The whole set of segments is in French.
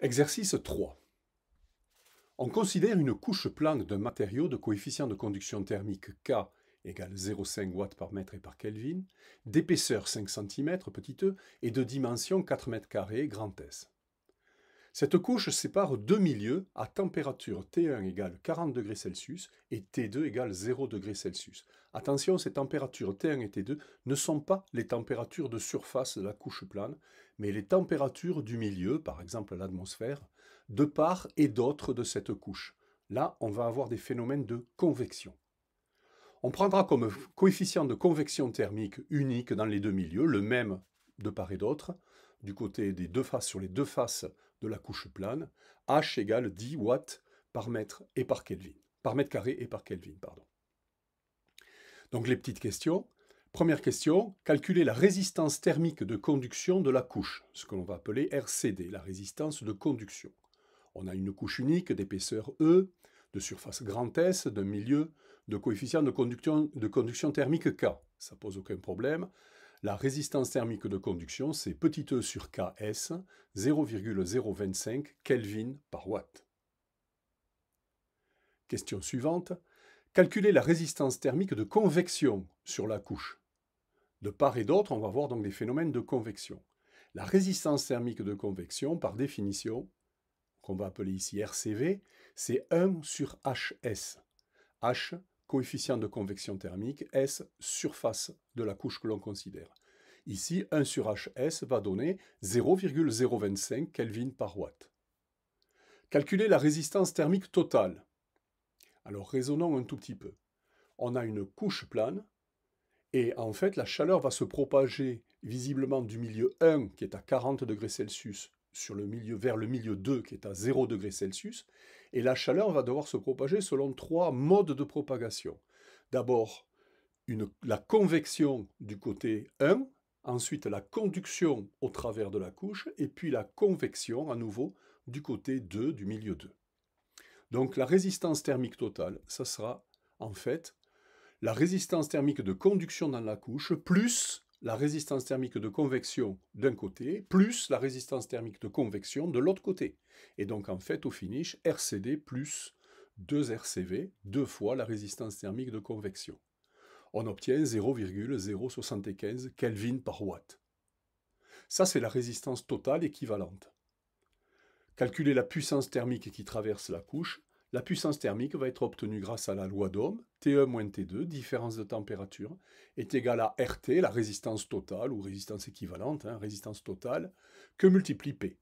Exercice 3. On considère une couche planque d'un matériau de coefficient de conduction thermique K égale 0,5 watts par mètre et par Kelvin, d'épaisseur 5 cm petit e et de dimension 4 mètres 2 grand S. Cette couche sépare deux milieux à température T1 égale 40 degrés Celsius et T2 égale 0 degrés Celsius. Attention, ces températures T1 et T2 ne sont pas les températures de surface de la couche plane, mais les températures du milieu, par exemple l'atmosphère, de part et d'autre de cette couche. Là, on va avoir des phénomènes de convection. On prendra comme coefficient de convection thermique unique dans les deux milieux, le même de part et d'autre, du côté des deux faces, sur les deux faces de la couche plane, H égale 10 watts par mètre et par Kelvin, par mètre carré et par Kelvin, pardon. Donc les petites questions. Première question, calculer la résistance thermique de conduction de la couche, ce que l'on va appeler RCD, la résistance de conduction. On a une couche unique d'épaisseur E, de surface grand S, d'un milieu, de coefficient de conduction, de conduction thermique K. Ça pose aucun problème. La résistance thermique de conduction, c'est petit e sur Ks, 0,025 Kelvin par watt. Question suivante. Calculer la résistance thermique de convection sur la couche. De part et d'autre, on va voir donc des phénomènes de convection. La résistance thermique de convection, par définition, qu'on va appeler ici RCV, c'est 1 sur HS. H, coefficient de convection thermique, S, surface de la couche que l'on considère. Ici, 1 sur HS va donner 0,025 Kelvin par watt. Calculer la résistance thermique totale. Alors raisonnons un tout petit peu. On a une couche plane et en fait la chaleur va se propager visiblement du milieu 1 qui est à 40 degrés Celsius sur le milieu vers le milieu 2 qui est à 0 degrés Celsius et la chaleur va devoir se propager selon trois modes de propagation. D'abord, la convection du côté 1, ensuite la conduction au travers de la couche, et puis la convection à nouveau du côté 2, du milieu 2. Donc la résistance thermique totale, ça sera en fait la résistance thermique de conduction dans la couche plus la résistance thermique de convection d'un côté, plus la résistance thermique de convection de l'autre côté. Et donc en fait, au finish, RCD plus 2 RCV, deux fois la résistance thermique de convection. On obtient 0,075 Kelvin par watt. Ça, c'est la résistance totale équivalente. Calculer la puissance thermique qui traverse la couche, la puissance thermique va être obtenue grâce à la loi d'Ohm, T1-T2, e différence de température, est égale à RT, la résistance totale ou résistance équivalente, hein, résistance totale, que multiplie P.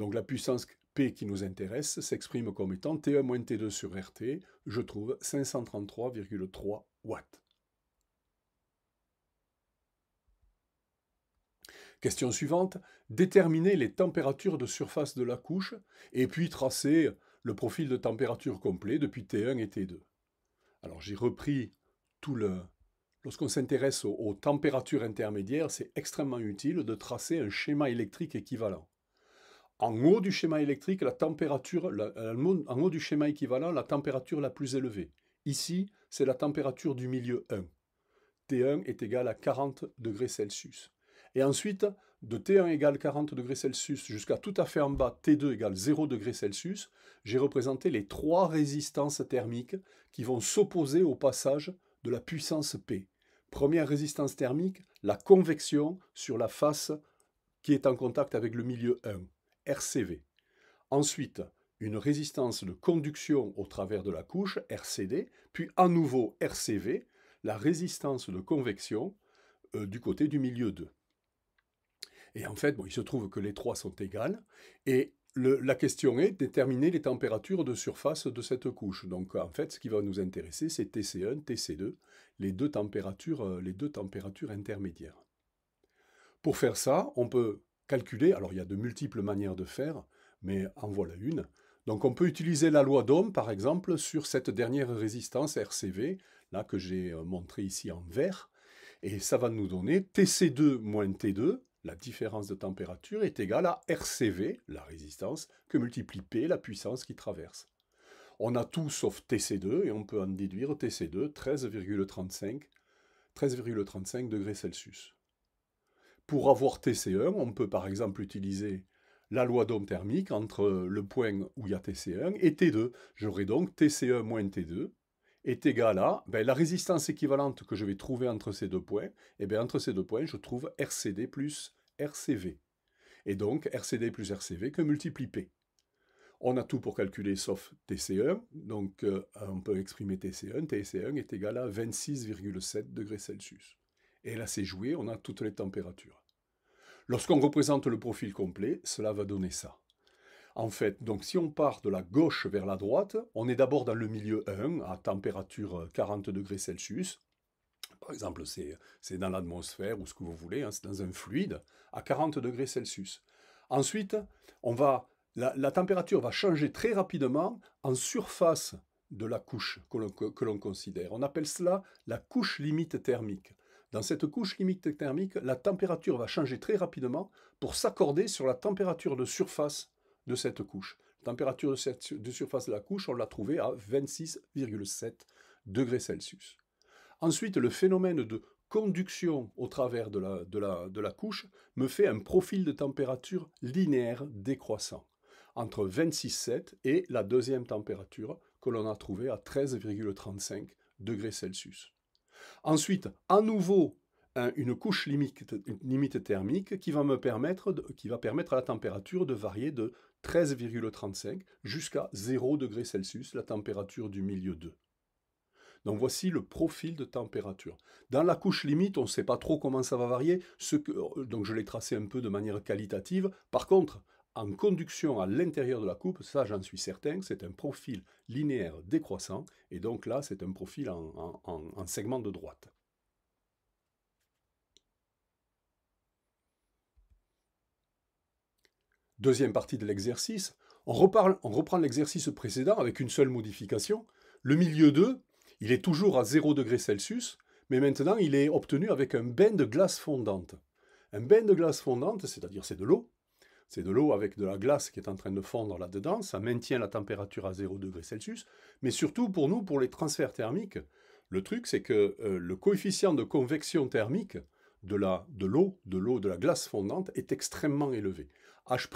Donc la puissance P qui nous intéresse s'exprime comme étant T1-T2 e sur RT, je trouve 533,3 watts. Question suivante, déterminer les températures de surface de la couche et puis tracer le profil de température complet depuis T1 et T2. Alors j'ai repris tout le... Lorsqu'on s'intéresse aux, températures intermédiaires, c'est extrêmement utile de tracer un schéma électrique équivalent. En haut du schéma électrique, la température, euh, en haut du schéma équivalent, la température la plus élevée. Ici, c'est la température du milieu 1. T1 est égal à 40 degrés Celsius. Et ensuite, de T1 égale 40 degrés Celsius jusqu'à tout à fait en bas, T2 égale 0 degrés Celsius, j'ai représenté les trois résistances thermiques qui vont s'opposer au passage de la puissance P. Première résistance thermique, la convection sur la face qui est en contact avec le milieu 1, RCV. Ensuite, une résistance de conduction au travers de la couche, RCD, puis à nouveau RCV, la résistance de convection euh, du côté du milieu 2. Et en fait, il se trouve que les trois sont égales. Et la question est de déterminer les températures de surface de cette couche. Donc en fait, ce qui va nous intéresser, c'est TC1, TC2, les deux températures, euh, les deux températures intermédiaires. Pour faire ça, on peut calculer, alors il y a de multiples manières de faire, mais en voilà une. Donc on peut utiliser la loi d'Ohm, par exemple, sur cette dernière résistance RCV, là que j'ai euh, montré ici en vert, et ça va nous donner TC2 moins T2, la différence de température est égale à RCV, la résistance, que multiplie P, la puissance qui traverse. On a tout sauf TC2 et on peut en déduire TC2 13,35 degrés Celsius. Pour avoir TC1, on peut par exemple utiliser la loi d'Ohm thermique entre le point où il y a TC1 et T2. J'aurai donc TC1 moins T2 est égal à ben, la résistance équivalente que je vais trouver entre ces deux points. Et eh bien entre ces deux points, je trouve RCD plus RCV. Et donc RCD plus RCV que multiplie P. On a tout pour calculer sauf TC1, donc euh, on peut exprimer TC1. TC1 est égal à 26,7 degrés Celsius. Et là, c'est joué, on a toutes les températures. Lorsqu'on représente le profil complet, cela va donner ça. En fait, donc si on part de la gauche vers la droite, on est d'abord dans le milieu 1 à température 40 euh, degrés Celsius. Par exemple, c'est dans l'atmosphère ou ce que vous voulez, hein, c'est dans un fluide à 40 degrés Celsius. Ensuite, on va, la, la température va changer très rapidement en surface de la couche que l'on considère. On appelle cela la couche limite thermique. Dans cette couche limite thermique, la température va changer très rapidement pour s'accorder sur la température de surface de cette couche. La température de, surface de la couche, on l'a trouvée à 26,7 degrés Celsius. Ensuite, le phénomène de conduction au travers de la, de la couche me fait un profil de température linéaire décroissant, entre 26,7 et la deuxième température que l'on a trouvée à 13,35 degrés Celsius. Ensuite, à nouveau, une couche limite, limite, thermique qui va me permettre, qui va permettre à la température de varier de 13,35 jusqu'à 0 degré Celsius, la température du milieu 2. Donc voici le profil de température. Dans la couche limite, on ne sait pas trop comment ça va varier, ce que, euh, donc je l'ai tracé un peu de manière qualitative. Par contre, en conduction à l'intérieur de la coupe, ça j'en suis certain, c'est un profil linéaire décroissant, et donc là c'est un profil en segment de droite. deuxième partie de l'exercice, on, reprend l'exercice précédent avec une seule modification. Le milieu 2, il est toujours à 0 degré Celsius, mais maintenant il est obtenu avec un bain de glace fondante. Un bain de glace fondante, c'est-à-dire c'est de l'eau, c'est de l'eau avec de la glace qui est en train de fondre là-dedans, ça maintient la température à 0 degré Celsius, mais surtout pour nous, pour les transferts thermiques, le truc c'est que euh, le coefficient de convection thermique de l'eau, de l'eau, de la glace fondante est extrêmement élevé. H'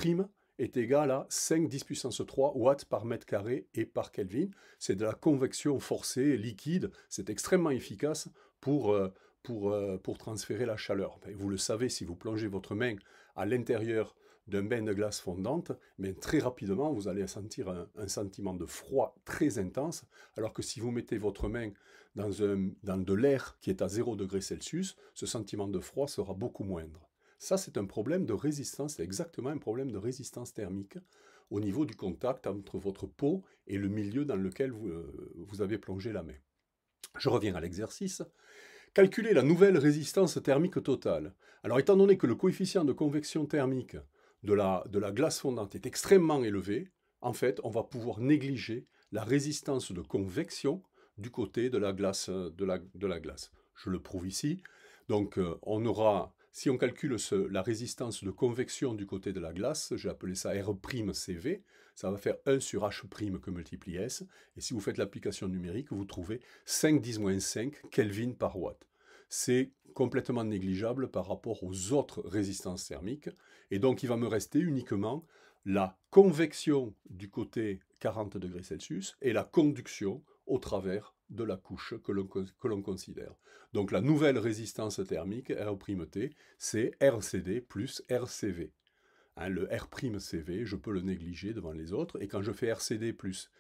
est égal à 5 10 puissance 3 watts par mètre carré et par Kelvin. C'est de la convection forcée, liquide, c'est extrêmement efficace pour, euh, pour, euh, pour transférer la chaleur. Ben, vous le savez, si vous plongez votre main à l'intérieur d'un bain de glace fondante, mais ben, très rapidement, vous allez sentir un, sentiment de froid très intense, alors que si vous mettez votre main dans, un, dans de l'air qui est à 0 degré Celsius, ce sentiment de froid sera beaucoup moindre. Ça, c'est un problème de résistance, c'est exactement un problème de résistance thermique au niveau du contact entre votre peau et le milieu dans lequel euh, vous, avez plongé la main. Je reviens à l'exercice. Calculer la nouvelle résistance thermique totale. Alors, étant donné que le coefficient de convection thermique de la, de la glace fondante est extrêmement élevé, en fait, on va pouvoir négliger la résistance de convection du côté de la glace. De la, de la glace. Je le prouve ici. Donc, euh, on aura si on calcule la résistance de convection du côté de la glace, j'ai appelé ça R'CV, ça va faire 1 sur H' que multiplie S, et si vous faites l'application numérique, vous trouvez 5 10 5 Kelvin par watt. C'est complètement négligeable par rapport aux autres résistances thermiques, et donc il va me rester uniquement la convection du côté 40 degrés Celsius et la conduction au travers de la couche que l'on considère. Donc la nouvelle résistance thermique, R'T, c'est RCD plus RCV. Hein, le R'CV, je peux le négliger devant les autres, et quand je fais RCD plus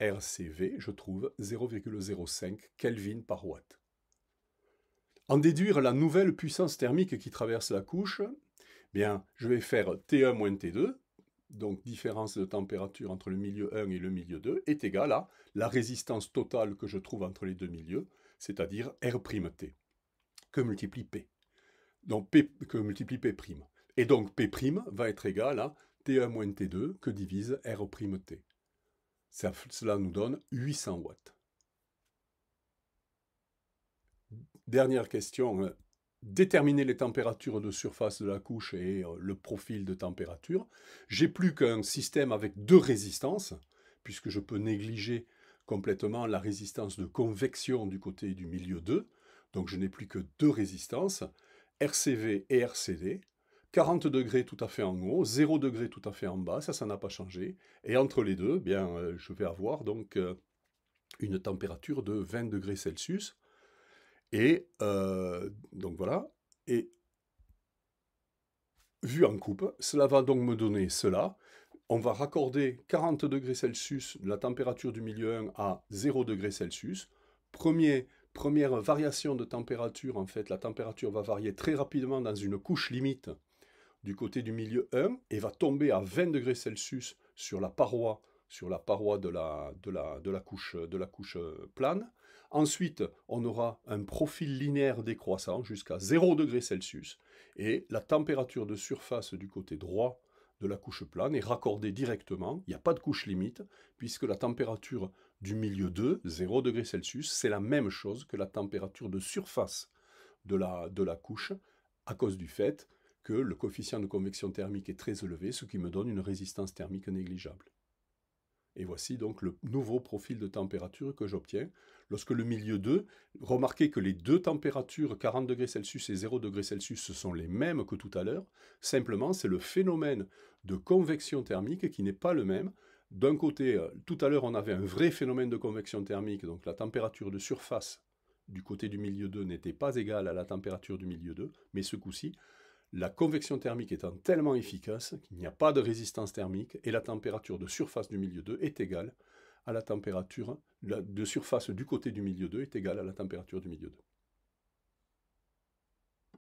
RCV, je trouve 0,05 Kelvin par watt. En déduire la nouvelle puissance thermique qui traverse la couche, bien, je vais faire T1 T2, donc différence de température entre le milieu 1 et le milieu 2, est égale à la résistance totale que je trouve entre les deux milieux, c'est-à-dire R'T, que multiplie P. Donc P, que multiplie P'. Et donc P' va être égal à T1 moins T2 que divise R'T. Ça, cela nous donne 800 watts. Dernière question hein déterminer les températures de surface de la couche et euh, le profil de température. J'ai plus qu'un système avec deux résistances, puisque je peux négliger complètement la résistance de convection du côté du milieu 2. Donc je n'ai plus que deux résistances, RCV et RCD. 40 degrés tout à fait en haut, 0 degrés tout à fait en bas, ça, ça n'a pas changé. Et entre les deux, eh bien, euh, je vais avoir donc euh, une température de 20 degrés Celsius. Et euh, donc voilà. Et vu en coupe, cela va donc me donner cela. On va raccorder 40 degrés Celsius la température du milieu 1 à 0 degrés Celsius. Premier, première variation de température, en fait, la température va varier très rapidement dans une couche limite du côté du milieu 1 et va tomber à 20 degrés Celsius sur la paroi sur la paroi de la, de la, couche, de la couche euh, plane. Ensuite, on aura un profil linéaire décroissant jusqu'à 0 degré Celsius. Et la température de surface du côté droit de la couche plane est raccordée directement. Il n'y a pas de couche limite, puisque la température du milieu 2, 0 degré Celsius, c'est la même chose que la température de surface de la, de la couche, à cause du fait que le coefficient de convection thermique est très élevé, ce qui me donne une résistance thermique négligeable. Et voici donc le nouveau profil de température que j'obtiens. Lorsque le milieu 2, remarquez que les deux températures 40 degrés Celsius et 0 degrés Celsius ce sont les mêmes que tout à l'heure. Simplement, c'est le phénomène de convection thermique qui n'est pas le même. D'un côté, euh, tout à l'heure, on avait un vrai phénomène de convection thermique, donc la température de surface du côté du milieu 2 n'était pas égale à la température du milieu 2, mais ce coup-ci, la convection thermique étant tellement efficace qu'il n'y a pas de résistance thermique et la température de surface du milieu 2 est égale à la température de surface du côté du milieu 2 est égale à la température du milieu 2.